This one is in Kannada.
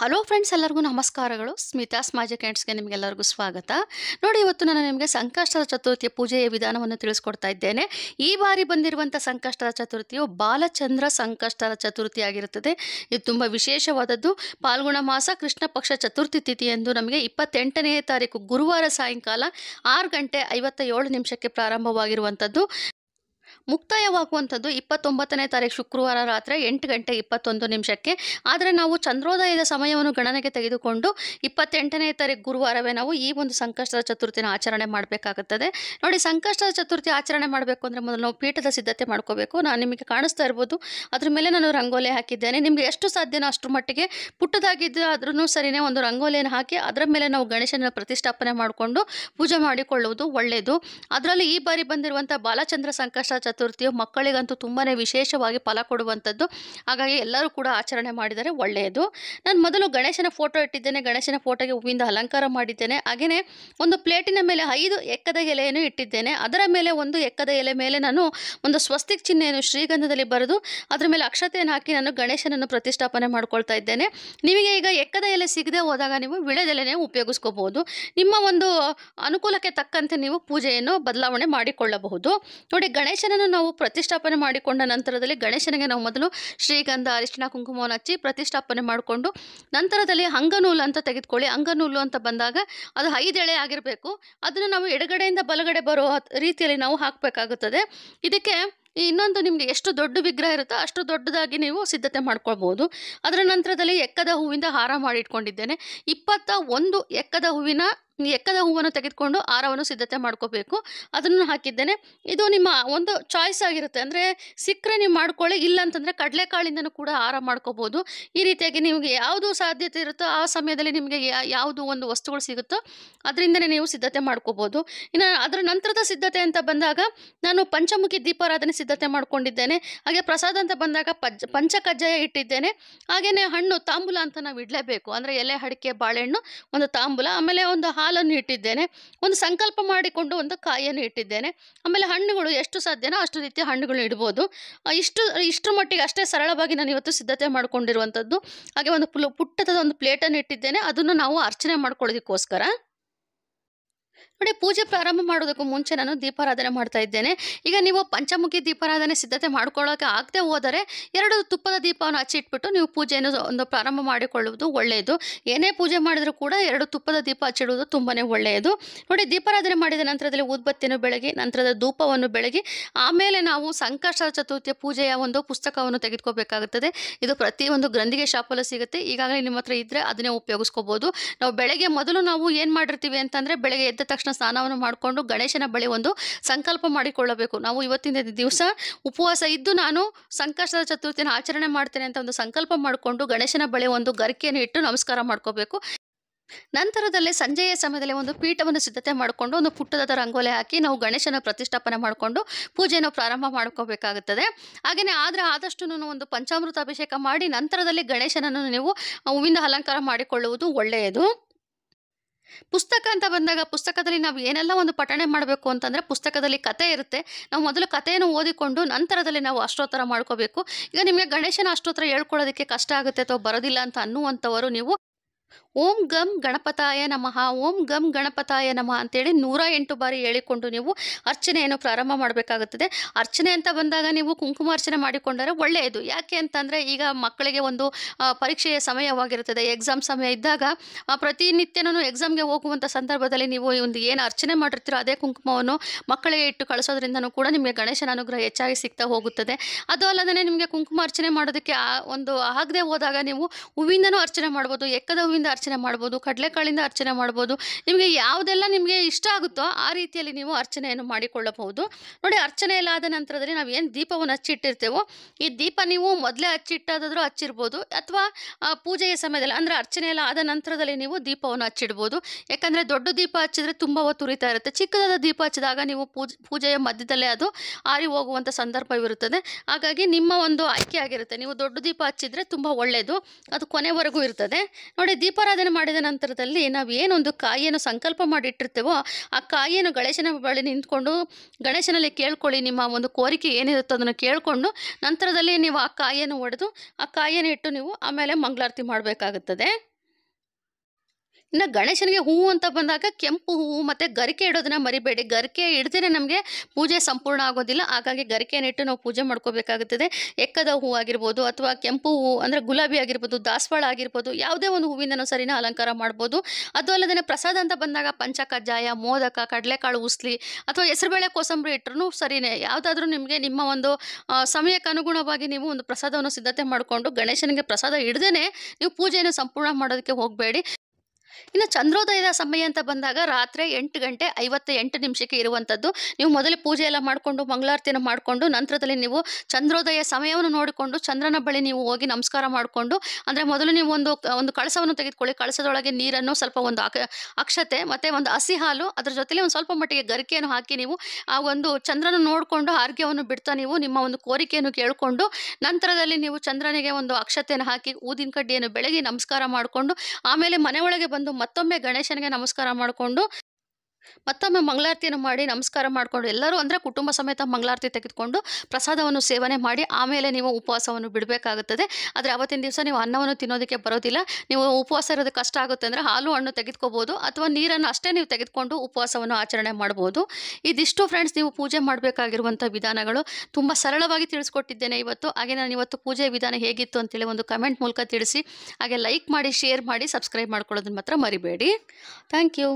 ಹಲೋ ಫ್ರೆಂಡ್ಸ್ ಎಲ್ಲರಿಗೂ ನಮಸ್ಕಾರಗಳು ಸ್ಮಿತಾ ಸ್ಮಾಜ ಕ್ಯಾಂಟ್ಸ್ಗೆ ನಿಮಗೆಲ್ಲರಿಗೂ ಸ್ವಾಗತ ನೋಡಿ ಇವತ್ತು ನಾನು ನಿಮಗೆ ಸಂಕಷ್ಟದ ಚತುರ್ಥಿಯ ಪೂಜೆಯ ವಿಧಾನವನ್ನು ತಿಳಿಸ್ಕೊಡ್ತಾ ಇದ್ದೇನೆ ಈ ಬಾರಿ ಬಂದಿರುವಂಥ ಸಂಕಷ್ಟದ ಚತುರ್ಥಿಯು ಬಾಲಚಂದ್ರ ಸಂಕಷ್ಟದ ಚತುರ್ಥಿ ಆಗಿರುತ್ತದೆ ಇದು ತುಂಬ ವಿಶೇಷವಾದದ್ದು ಪಾಲ್ಗುಣ ಮಾಸ ಕೃಷ್ಣ ಪಕ್ಷ ಚತುರ್ಥಿ ತಿಥಿ ಎಂದು ನಮಗೆ ಇಪ್ಪತ್ತೆಂಟನೇ ತಾರೀಕು ಗುರುವಾರ ಸಾಯಂಕಾಲ ಆರು ಗಂಟೆ ಐವತ್ತ ಏಳು ನಿಮಿಷಕ್ಕೆ ಪ್ರಾರಂಭವಾಗಿರುವಂಥದ್ದು ಮುಕ್ತಾಯವಾಗುವಂಥದ್ದು ಇಪ್ಪತ್ತೊಂಬತ್ತನೇ ತಾರೀಕು ಶುಕ್ರವಾರ ರಾತ್ರಿ ಎಂಟು ಗಂಟೆ ಇಪ್ಪತ್ತೊಂದು ನಿಮಿಷಕ್ಕೆ ಆದರೆ ನಾವು ಚಂದ್ರೋದಯದ ಸಮಯವನ್ನು ಗಣನೆಗೆ ತೆಗೆದುಕೊಂಡು ಇಪ್ಪತ್ತೆಂಟನೇ ತಾರೀಕು ಗುರುವಾರವೇ ನಾವು ಈ ಒಂದು ಸಂಕಷ್ಟದ ಚತುರ್ಥಿನ ಆಚರಣೆ ಮಾಡಬೇಕಾಗುತ್ತದೆ ನೋಡಿ ಸಂಕಷ್ಟದ ಚತುರ್ಥಿ ಆಚರಣೆ ಮಾಡಬೇಕು ಅಂದರೆ ಮೊದಲು ನಾವು ಪೀಠದ ಸಿದ್ಧತೆ ಮಾಡ್ಕೋಬೇಕು ನಾನು ನಿಮಗೆ ಕಾಣಿಸ್ತಾ ಇರ್ಬೋದು ಅದ್ರ ಮೇಲೆ ನಾನು ರಂಗೋಲಿ ಹಾಕಿದ್ದೇನೆ ನಿಮಗೆ ಎಷ್ಟು ಸಾಧ್ಯನೋ ಅಷ್ಟು ಮಟ್ಟಿಗೆ ಪುಟ್ಟದಾಗಿದ್ದು ಅದ್ರೂ ಸರಿಯೇ ಒಂದು ರಂಗೋಲಿಯನ್ನು ಹಾಕಿ ಅದರ ಮೇಲೆ ನಾವು ಗಣೇಶನ ಪ್ರತಿಷ್ಠಾಪನೆ ಮಾಡಿಕೊಂಡು ಪೂಜೆ ಮಾಡಿಕೊಳ್ಳುವುದು ಒಳ್ಳೆಯದು ಅದರಲ್ಲಿ ಈ ಬಾರಿ ಬಂದಿರುವಂಥ ಬಾಲಚಂದ್ರ ಸಂಕಷ್ಟ ಚತುರ್ಥಿಯು ಮಕ್ಕಳಿಗಂತೂ ತುಂಬಾ ವಿಶೇಷವಾಗಿ ಫಲ ಕೊಡುವಂಥದ್ದು ಹಾಗಾಗಿ ಎಲ್ಲರೂ ಕೂಡ ಆಚರಣೆ ಮಾಡಿದರೆ ಒಳ್ಳೆಯದು ನಾನು ಮೊದಲು ಗಣೇಶನ ಫೋಟೋ ಇಟ್ಟಿದ್ದೇನೆ ಗಣೇಶನ ಫೋಟೋಗೆ ಹೂವಿಂದ ಅಲಂಕಾರ ಮಾಡಿದ್ದೇನೆ ಹಾಗೆಯೇ ಒಂದು ಪ್ಲೇಟಿನ ಮೇಲೆ ಐದು ಎಕ್ಕದ ಎಲೆಯನ್ನು ಇಟ್ಟಿದ್ದೇನೆ ಅದರ ಮೇಲೆ ಒಂದು ಎಕ್ಕದ ಎಲೆ ಮೇಲೆ ನಾನು ಒಂದು ಸ್ವಸ್ತಿಕ್ ಚಿಹ್ನೆಯನ್ನು ಶ್ರೀಗಂಧದಲ್ಲಿ ಬರೆದು ಅದರ ಮೇಲೆ ಅಕ್ಷತೆಯನ್ನು ಹಾಕಿ ನಾನು ಗಣೇಶನನ್ನು ಪ್ರತಿಷ್ಠಾಪನೆ ಮಾಡ್ಕೊಳ್ತಾ ಇದ್ದೇನೆ ನಿಮಗೆ ಈಗ ಎಕ್ಕದ ಎಲೆ ಸಿಗದೆ ಹೋದಾಗ ನೀವು ವಿಳೆದೆಲೆನೇ ಉಪಯೋಗಿಸ್ಕೋಬಹುದು ನಿಮ್ಮ ಒಂದು ಅನುಕೂಲಕ್ಕೆ ತಕ್ಕಂತೆ ನೀವು ಪೂಜೆಯನ್ನು ಬದಲಾವಣೆ ಮಾಡಿಕೊಳ್ಳಬಹುದು ನೋಡಿ ಗಣೇಶನನ್ನು ನಾವು ಪ್ರತಿಷ್ಠಾಪನೆ ಮಾಡಿಕೊಂಡ ನಂತರದಲ್ಲಿ ಗಣೇಶನಿಗೆ ನಾವು ಮೊದಲು ಶ್ರೀಗಂಧ ಅರಿಶಿನ ಕುಂಕುಮವನ್ನು ಹಚ್ಚಿ ಪ್ರತಿಷ್ಠಾಪನೆ ಮಾಡಿಕೊಂಡು ನಂತರದಲ್ಲಿ ಅಂಗನೂಲು ಅಂತ ತೆಗೆದುಕೊಳ್ಳಿ ಅಂಗನೂಲು ಅಂತ ಬಂದಾಗ ಅದು ಐದೆಳೆ ಆಗಿರಬೇಕು ಅದನ್ನು ನಾವು ಎಡಗಡೆಯಿಂದ ಬಲಗಡೆ ಬರೋ ರೀತಿಯಲ್ಲಿ ನಾವು ಹಾಕಬೇಕಾಗುತ್ತದೆ ಇದಕ್ಕೆ ಇನ್ನೊಂದು ನಿಮಗೆ ಎಷ್ಟು ದೊಡ್ಡ ವಿಗ್ರಹ ಇರುತ್ತೋ ಅಷ್ಟು ದೊಡ್ಡದಾಗಿ ನೀವು ಸಿದ್ಧತೆ ಮಾಡ್ಕೊಳ್ಬೋದು ಅದರ ನಂತರದಲ್ಲಿ ಎಕ್ಕದ ಹೂವಿಂದ ಹಾರ ಮಾಡಿಟ್ಕೊಂಡಿದ್ದೇನೆ ಇಪ್ಪತ್ತ ಒಂದು ಎಕ್ಕದ ಹೂವಿನ ಎಕ್ಕದ ಹೂವನ್ನು ತೆಗೆದುಕೊಂಡು ಆರವನ್ನು ಸಿದ್ಧತೆ ಮಾಡ್ಕೋಬೇಕು ಅದನ್ನು ಹಾಕಿದ್ದೇನೆ ಇದು ನಿಮ್ಮ ಒಂದು ಚಾಯ್ಸ್ ಆಗಿರುತ್ತೆ ಅಂದರೆ ಸಿಕ್ಕರೆ ನೀವು ಮಾಡ್ಕೊಳ್ಳಿ ಇಲ್ಲ ಅಂತಂದರೆ ಕಡಲೆಕಾಳಿಂದನೂ ಕೂಡ ಹಾರ ಮಾಡ್ಕೋಬೋದು ಈ ರೀತಿಯಾಗಿ ನಿಮಗೆ ಯಾವುದು ಸಾಧ್ಯತೆ ಇರುತ್ತೋ ಆ ಸಮಯದಲ್ಲಿ ನಿಮಗೆ ಯಾವುದು ಒಂದು ವಸ್ತುಗಳು ಸಿಗುತ್ತೋ ಅದರಿಂದನೇ ನೀವು ಸಿದ್ಧತೆ ಮಾಡ್ಕೋಬೋದು ಇನ್ನು ಅದರ ನಂತರದ ಸಿದ್ಧತೆ ಅಂತ ಬಂದಾಗ ನಾನು ಪಂಚಮುಖಿ ದೀಪಾರಾಧನೆ ಸಿದ್ಧತೆ ಮಾಡ್ಕೊಂಡಿದ್ದೇನೆ ಹಾಗೆ ಪ್ರಸಾದ ಅಂತ ಬಂದಾಗ ಪಂಚ ಪಂಚ ಕಜ್ಜಾಯ ಇಟ್ಟಿದ್ದೇನೆ ಹಾಗೆಯೇ ಹಣ್ಣು ತಾಂಬೂಲ ಅಂತ ನಾವು ಇಡಲೇಬೇಕು ಅಂದರೆ ಎಲೆ ಅಡಿಕೆ ಬಾಳೆಹಣ್ಣು ಒಂದು ತಾಂಬೂಲ ಆಮೇಲೆ ಒಂದು ಹಾಲನ್ನು ಇಟ್ಟಿದ್ದೇನೆ ಒಂದು ಸಂಕಲ್ಪ ಮಾಡಿಕೊಂಡು ಒಂದು ಕಾಯಿಯನ್ನು ಇಟ್ಟಿದ್ದೇನೆ ಆಮೇಲೆ ಹಣ್ಣುಗಳು ಎಷ್ಟು ಸಾಧ್ಯನೋ ಅಷ್ಟು ರೀತಿಯ ಹಣ್ಣುಗಳು ಇಡ್ಬೋದು ಇಷ್ಟು ಇಷ್ಟು ಮಟ್ಟಿಗೆ ಅಷ್ಟೇ ಸರಳವಾಗಿ ನಾನು ಇವತ್ತು ಸಿದ್ಧತೆ ಮಾಡಿಕೊಂಡಿರುವಂಥದ್ದು ಹಾಗೆ ಒಂದು ಪುಲ್ ಪುಟ್ಟದ ಒಂದು ಪ್ಲೇಟನ್ನು ಇಟ್ಟಿದ್ದೇನೆ ಅದನ್ನು ನಾವು ಅರ್ಚನೆ ಮಾಡ್ಕೊಳ್ಳೋದಕ್ಕೋಸ್ಕರ ನೋಡಿ ಪೂಜೆ ಪ್ರಾರಂಭ ಮಾಡೋದಕ್ಕೂ ಮುಂಚೆ ನಾನು ದೀಪಾರಾಧನೆ ಮಾಡ್ತಾ ಇದ್ದೇನೆ ಈಗ ನೀವು ಪಂಚಮುಖಿ ದೀಪಾರಾಧನೆ ಸಿದ್ಧತೆ ಮಾಡ್ಕೊಳ್ಳೋಕೆ ಆಗದೆ ಹೋದರೆ ಎರಡು ತುಪ್ಪದ ದೀಪವನ್ನು ಹಚ್ಚಿಟ್ಬಿಟ್ಟು ನೀವು ಪೂಜೆಯನ್ನು ಒಂದು ಪ್ರಾರಂಭ ಮಾಡಿಕೊಳ್ಳುವುದು ಒಳ್ಳೆಯದು ಏನೇ ಪೂಜೆ ಮಾಡಿದರೂ ಕೂಡ ಎರಡು ತುಪ್ಪದ ದೀಪ ಹಚ್ಚಿಡುವುದು ತುಂಬಾ ಒಳ್ಳೆಯದು ನೋಡಿ ದೀಪಾರಾಧನೆ ಮಾಡಿದ ನಂತರದಲ್ಲಿ ಉದ್ಬತ್ತಿಯನ್ನು ಬೆಳಗಿ ನಂತರದ ಧೂಪವನ್ನು ಬೆಳಗಿ ಆಮೇಲೆ ನಾವು ಸಂಕಷ್ಟ ಚತುರ್ಥಿಯ ಪೂಜೆಯ ಒಂದು ಪುಸ್ತಕವನ್ನು ತೆಗೆದುಕೋಬೇಕಾಗುತ್ತದೆ ಇದು ಪ್ರತಿಯೊಂದು ಗ್ರಂಥಿಗೆ ಶಾಪಲ್ಲೂ ಸಿಗುತ್ತೆ ಈಗಾಗಲೇ ನಿಮ್ಮ ಹತ್ರ ಇದ್ದರೆ ಅದನ್ನೇ ಉಪಯೋಗಿಸ್ಕೋಬೋದು ನಾವು ಬೆಳಗ್ಗೆ ಮೊದಲು ನಾವು ಏನು ಮಾಡಿರ್ತೀವಿ ಅಂತಂದರೆ ಬೆಳಗ್ಗೆ ಎದ್ದ ತಕ್ಷಣ ಸ್ನಾನವನ್ನು ಮಾಡಿಕೊಂಡು ಗಣೇಶನ ಬಳಿ ಒಂದು ಸಂಕಲ್ಪ ಮಾಡಿಕೊಳ್ಳಬೇಕು ನಾವು ಇವತ್ತಿನ ದಿವಸ ಉಪವಾಸ ಇದ್ದು ನಾನು ಸಂಕಷ್ಟದ ಚತುರ್ಥಿನ ಆಚರಣೆ ಮಾಡ್ತೇನೆ ಅಂತ ಒಂದು ಸಂಕಲ್ಪ ಮಾಡಿಕೊಂಡು ಗಣೇಶನ ಬಳಿ ಒಂದು ಗರಿಕೆಯನ್ನು ಇಟ್ಟು ನಮಸ್ಕಾರ ಮಾಡ್ಕೋಬೇಕು ನಂತರದಲ್ಲಿ ಸಂಜೆಯ ಸಮಯದಲ್ಲಿ ಒಂದು ಪೀಠವನ್ನು ಸಿದ್ಧತೆ ಮಾಡಿಕೊಂಡು ಒಂದು ಪುಟ್ಟದಾದ ರಂಗೋಲಿ ಹಾಕಿ ನಾವು ಗಣೇಶನ ಪ್ರತಿಷ್ಠಾಪನೆ ಮಾಡಿಕೊಂಡು ಪೂಜೆಯನ್ನು ಪ್ರಾರಂಭ ಮಾಡ್ಕೋಬೇಕಾಗುತ್ತದೆ ಹಾಗೆಯೇ ಆದರೆ ಆದಷ್ಟು ಒಂದು ಪಂಚಾಮೃತ ಅಭಿಷೇಕ ಮಾಡಿ ನಂತರದಲ್ಲಿ ಗಣೇಶನನ್ನು ನೀವು ಹೂವಿಂದ ಅಲಂಕಾರ ಮಾಡಿಕೊಳ್ಳುವುದು ಒಳ್ಳೆಯದು ಪುಸ್ತಕ ಅಂತ ಬಂದಾಗ ಪುಸ್ತಕದಲ್ಲಿ ನಾವು ಏನೆಲ್ಲ ಒಂದು ಪಠಣೆ ಮಾಡಬೇಕು ಅಂತಂದರೆ ಪುಸ್ತಕದಲ್ಲಿ ಕತೆ ಇರುತ್ತೆ ನಾವು ಮೊದಲು ಕಥೆಯನ್ನು ಓದಿಕೊಂಡು ನಂತರದಲ್ಲಿ ನಾವು ಅಷ್ಟೋತ್ತರ ಮಾಡ್ಕೋಬೇಕು ಈಗ ನಿಮಗೆ ಗಣೇಶನ ಅಷ್ಟೋತ್ತರ ಹೇಳ್ಕೊಳ್ಳೋದಕ್ಕೆ ಕಷ್ಟ ಆಗುತ್ತೆ ಅಥವಾ ಬರೋದಿಲ್ಲ ಅಂತ ಅನ್ನುವಂಥವರು ನೀವು ಓಂ ಗಂ ಗಣಪತಾಯ ನಮಃ ಓಂ ಗಂ ಗಣಪತಾಯ ನಮಃ ಅಂತೇಳಿ ನೂರ ಎಂಟು ಬಾರಿ ಹೇಳಿಕೊಂಡು ನೀವು ಅರ್ಚನೆಯನ್ನು ಪ್ರಾರಂಭ ಮಾಡಬೇಕಾಗುತ್ತದೆ ಅರ್ಚನೆ ಅಂತ ಬಂದಾಗ ನೀವು ಕುಂಕುಮಾರ್ಚನೆ ಮಾಡಿಕೊಂಡರೆ ಒಳ್ಳೆಯದು ಯಾಕೆ ಅಂತಂದರೆ ಈಗ ಮಕ್ಕಳಿಗೆ ಒಂದು ಪರೀಕ್ಷೆಯ ಸಮಯವಾಗಿರುತ್ತದೆ ಎಕ್ಸಾಮ್ ಸಮಯ ಇದ್ದಾಗ ಪ್ರತಿನಿತ್ಯನೂ ಎಕ್ಸಾಮ್ಗೆ ಹೋಗುವಂಥ ಸಂದರ್ಭದಲ್ಲಿ ನೀವು ಒಂದು ಏನು ಅರ್ಚನೆ ಮಾಡಿರ್ತೀರೋ ಅದೇ ಕುಂಕುಮವನ್ನು ಮಕ್ಕಳಿಗೆ ಇಟ್ಟು ಕಳಿಸೋದ್ರಿಂದನೂ ಕೂಡ ನಿಮಗೆ ಗಣೇಶನ ಅನುಗ್ರಹ ಹೆಚ್ಚಾಗಿ ಸಿಗ್ತಾ ಹೋಗುತ್ತದೆ ಅದು ಅಲ್ಲದೆ ನಿಮಗೆ ಕುಂಕುಮ ಅರ್ಚನೆ ಮಾಡೋದಕ್ಕೆ ಆ ಒಂದು ಆಗದೆ ಹೋದಾಗ ನೀವು ಹೂವಿಂದನೂ ಅರ್ಚನೆ ಮಾಡ್ಬೋದು ಎಕ್ಕದ ಹೂವಿಂದ ಕಾಳಿಂದ ಅರ್ಚನೆ ಮಾಡ್ಬೋದು ಕಾಳಿಂದ ಅರ್ಚನೆ ಮಾಡ್ಬೋದು ನಿಮಗೆ ಯಾವುದೆಲ್ಲ ನಿಮಗೆ ಇಷ್ಟ ಆಗುತ್ತೋ ಆ ರೀತಿಯಲ್ಲಿ ನೀವು ಅರ್ಚನೆಯನ್ನು ಮಾಡಿಕೊಳ್ಳಬಹುದು ನೋಡಿ ಅರ್ಚನೆ ನಂತರದಲ್ಲಿ ನಾವು ಏನು ದೀಪವನ್ನು ಹಚ್ಚಿಟ್ಟಿರ್ತೇವೋ ಈ ದೀಪ ನೀವು ಮೊದಲೇ ಹಚ್ಚಿಟ್ಟಾದರೂ ಹಚ್ಚಿರ್ಬೋದು ಅಥವಾ ಪೂಜೆಯ ಸಮಯದಲ್ಲಿ ಅಂದರೆ ಅರ್ಚನೆ ಎಲ್ಲ ಆದ ನಂತರದಲ್ಲಿ ನೀವು ದೀಪವನ್ನು ಹಚ್ಚಿಡ್ಬೋದು ಯಾಕಂದರೆ ದೊಡ್ಡ ದೀಪ ಹಚ್ಚಿದ್ರೆ ತುಂಬ ಹೊತ್ತು ಉರಿತಾ ಇರುತ್ತೆ ಚಿಕ್ಕದಾದ ದೀಪ ಹಚ್ಚಿದಾಗ ನೀವು ಪೂಜೆ ಪೂಜೆಯ ಮಧ್ಯದಲ್ಲೇ ಅದು ಆರಿ ಹೋಗುವಂಥ ಸಂದರ್ಭವಿರುತ್ತದೆ ಹಾಗಾಗಿ ನಿಮ್ಮ ಒಂದು ಆಯ್ಕೆ ಆಗಿರುತ್ತೆ ನೀವು ದೊಡ್ಡ ದೀಪ ಹಚ್ಚಿದ್ರೆ ತುಂಬ ಒಳ್ಳೆಯದು ಅದು ಕೊನೆವರೆಗೂ ಇರ್ತದೆ ನೋಡಿ ದೀಪಾರಾಧನೆ ಮಾಡಿದ ನಂತರದಲ್ಲಿ ನಾವು ಏನೊಂದು ಕಾಯಿಯನ್ನು ಸಂಕಲ್ಪ ಮಾಡಿಟ್ಟಿರ್ತೇವೋ ಆ ಕಾಯಿಯನ್ನು ಗಣೇಶನ ಬಳಿ ನಿಂತ್ಕೊಂಡು ಗಣೇಶನಲ್ಲಿ ಕೇಳ್ಕೊಳ್ಳಿ ನಿಮ್ಮ ಒಂದು ಕೋರಿಕೆ ಏನಿರುತ್ತೋ ಅದನ್ನು ಕೇಳಿಕೊಂಡು ನಂತರದಲ್ಲಿ ನೀವು ಆ ಕಾಯಿಯನ್ನು ಒಡೆದು ಆ ಕಾಯಿಯನ್ನು ಇಟ್ಟು ನೀವು ಆಮೇಲೆ ಮಂಗಳಾರತಿ ಮಾಡಬೇಕಾಗುತ್ತದೆ ಇನ್ನು ಗಣೇಶನಿಗೆ ಹೂವು ಅಂತ ಬಂದಾಗ ಕೆಂಪು ಹೂವು ಮತ್ತು ಗರಿಕೆ ಇಡೋದನ್ನ ಮರಿಬೇಡಿ ಗರಿಕೆ ಇಡ್ದೇ ನಮಗೆ ಪೂಜೆ ಸಂಪೂರ್ಣ ಆಗೋದಿಲ್ಲ ಹಾಗಾಗಿ ಗರಿಕೆಯನ್ನಿಟ್ಟು ನಾವು ಪೂಜೆ ಮಾಡ್ಕೋಬೇಕಾಗುತ್ತದೆ ಎಕ್ಕದ ಹೂ ಆಗಿರ್ಬೋದು ಅಥವಾ ಕೆಂಪು ಹೂವು ಅಂದರೆ ಗುಲಾಬಿ ಆಗಿರ್ಬೋದು ದಾಸವಾಳ ಆಗಿರ್ಬೋದು ಯಾವುದೇ ಒಂದು ಹೂವಿಂದನು ಸರಿನ ಅಲಂಕಾರ ಮಾಡ್ಬೋದು ಅದು ಅಲ್ಲದೆ ಪ್ರಸಾದ ಅಂತ ಬಂದಾಗ ಪಂಚ ಕಜ್ಜಾಯ ಮೋದಕ ಕಡಲೆಕಾಳು ಉಸ್ಲಿ ಅಥವಾ ಹೆಸರುಬೇಳೆ ಕೋಸಂಬರಿ ಇಟ್ಟರು ಸರಿನೇ ಯಾವುದಾದ್ರೂ ನಿಮಗೆ ನಿಮ್ಮ ಒಂದು ಸಮಯಕ್ಕೆ ಅನುಗುಣವಾಗಿ ನೀವು ಒಂದು ಪ್ರಸಾದವನ್ನು ಸಿದ್ಧತೆ ಮಾಡಿಕೊಂಡು ಗಣೇಶನಿಗೆ ಪ್ರಸಾದ ಹಿಡ್ದೇ ನೀವು ಪೂಜೆಯನ್ನು ಸಂಪೂರ್ಣ ಮಾಡೋದಕ್ಕೆ ಹೋಗಬೇಡಿ ಇನ್ನು ಚಂದ್ರೋದಯದ ಸಮಯ ಅಂತ ಬಂದಾಗ ರಾತ್ರಿ ಎಂಟು ಗಂಟೆ ಐವತ್ತ ಎಂಟು ನಿಮಿಷಕ್ಕೆ ಇರುವಂಥದ್ದು ನೀವು ಮೊದಲು ಪೂಜೆ ಎಲ್ಲ ಮಾಡಿಕೊಂಡು ಮಂಗಳಾರತಿನ ಮಾಡಿಕೊಂಡು ನಂತರದಲ್ಲಿ ನೀವು ಚಂದ್ರೋದಯ ಸಮಯವನ್ನು ನೋಡಿಕೊಂಡು ಚಂದ್ರನ ಬಳಿ ನೀವು ಹೋಗಿ ನಮಸ್ಕಾರ ಮಾಡಿಕೊಂಡು ಅಂದರೆ ಮೊದಲು ನೀವು ಒಂದು ಒಂದು ಕಳಸವನ್ನು ತೆಗೆದುಕೊಳ್ಳಿ ಕಳಸದೊಳಗೆ ನೀರನ್ನು ಸ್ವಲ್ಪ ಒಂದು ಅಕ್ಷತೆ ಮತ್ತು ಒಂದು ಹಸಿ ಹಾಲು ಅದರ ಜೊತೆಲಿ ಒಂದು ಸ್ವಲ್ಪ ಮಟ್ಟಿಗೆ ಗರಿಕೆಯನ್ನು ಹಾಕಿ ನೀವು ಆ ಒಂದು ಚಂದ್ರನ ನೋಡಿಕೊಂಡು ಆರೋಗ್ಯವನ್ನು ಬಿಡ್ತಾ ನೀವು ನಿಮ್ಮ ಒಂದು ಕೋರಿಕೆಯನ್ನು ಕೇಳಿಕೊಂಡು ನಂತರದಲ್ಲಿ ನೀವು ಚಂದ್ರನಿಗೆ ಒಂದು ಅಕ್ಷತೆಯನ್ನು ಹಾಕಿ ಊದಿನ ಕಡ್ಡಿಯನ್ನು ಬೆಳಗಿ ನಮಸ್ಕಾರ ಮಾಡಿಕೊಂಡು ಆಮೇಲೆ ಮನೆಯೊಳಗೆ ಬಂದು ಮತ್ತೊಮ್ಮೆ ಗಣೇಶನಿಗೆ ನಮಸ್ಕಾರ ಮಾಡಿಕೊಂಡು ಮತ್ತೊಮ್ಮೆ ಮಂಗಳಾರತಿಯನ್ನು ಮಾಡಿ ನಮಸ್ಕಾರ ಮಾಡಿಕೊಂಡು ಎಲ್ಲರೂ ಅಂದರೆ ಕುಟುಂಬ ಸಮೇತ ಮಂಗಳಾರತಿ ತೆಗೆದುಕೊಂಡು ಪ್ರಸಾದವನ್ನು ಸೇವನೆ ಮಾಡಿ ಆಮೇಲೆ ನೀವು ಉಪವಾಸವನ್ನು ಬಿಡಬೇಕಾಗುತ್ತದೆ ಆದರೆ ಅವತ್ತಿನ ದಿವಸ ನೀವು ಅನ್ನವನ್ನು ತಿನ್ನೋದಕ್ಕೆ ಬರೋದಿಲ್ಲ ನೀವು ಉಪವಾಸ ಇರೋದು ಕಷ್ಟ ಆಗುತ್ತೆ ಅಂದರೆ ಹಾಲು ಹಣ್ಣು ತೆಗೆದುಕೋಬೋದು ಅಥವಾ ನೀರನ್ನು ಅಷ್ಟೇ ನೀವು ತೆಗೆದುಕೊಂಡು ಉಪವಾಸವನ್ನು ಆಚರಣೆ ಮಾಡ್ಬೋದು ಇದಿಷ್ಟು ಫ್ರೆಂಡ್ಸ್ ನೀವು ಪೂಜೆ ಮಾಡಬೇಕಾಗಿರುವಂಥ ವಿಧಾನಗಳು ತುಂಬ ಸರಳವಾಗಿ ತಿಳಿಸ್ಕೊಟ್ಟಿದ್ದೇನೆ ಇವತ್ತು ಹಾಗೆ ನಾನು ಇವತ್ತು ಪೂಜೆ ವಿಧಾನ ಹೇಗಿತ್ತು ಅಂತೇಳಿ ಒಂದು ಕಮೆಂಟ್ ಮೂಲಕ ತಿಳಿಸಿ ಹಾಗೆ ಲೈಕ್ ಮಾಡಿ ಶೇರ್ ಮಾಡಿ ಸಬ್ಸ್ಕ್ರೈಬ್ ಮಾಡ್ಕೊಳ್ಳೋದನ್ನು ಮಾತ್ರ ಮರಿಬೇಡಿ ಥ್ಯಾಂಕ್ ಯು